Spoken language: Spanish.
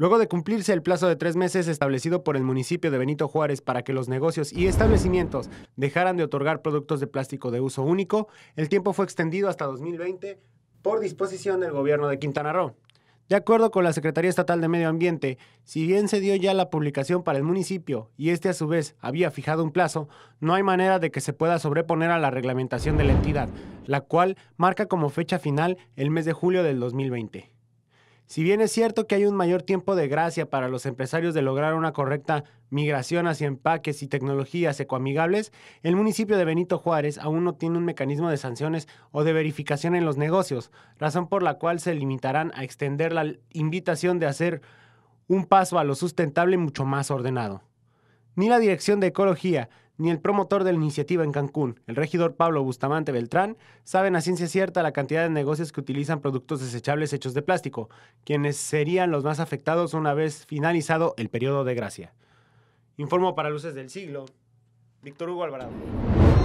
Luego de cumplirse el plazo de tres meses establecido por el municipio de Benito Juárez para que los negocios y establecimientos dejaran de otorgar productos de plástico de uso único, el tiempo fue extendido hasta 2020 por disposición del gobierno de Quintana Roo. De acuerdo con la Secretaría Estatal de Medio Ambiente, si bien se dio ya la publicación para el municipio y este a su vez había fijado un plazo, no hay manera de que se pueda sobreponer a la reglamentación de la entidad, la cual marca como fecha final el mes de julio del 2020. Si bien es cierto que hay un mayor tiempo de gracia para los empresarios de lograr una correcta migración hacia empaques y tecnologías ecoamigables, el municipio de Benito Juárez aún no tiene un mecanismo de sanciones o de verificación en los negocios, razón por la cual se limitarán a extender la invitación de hacer un paso a lo sustentable mucho más ordenado. Ni la Dirección de Ecología ni el promotor de la iniciativa en Cancún, el regidor Pablo Bustamante Beltrán, saben a ciencia cierta la cantidad de negocios que utilizan productos desechables hechos de plástico, quienes serían los más afectados una vez finalizado el periodo de gracia. Informo para Luces del Siglo, Víctor Hugo Alvarado.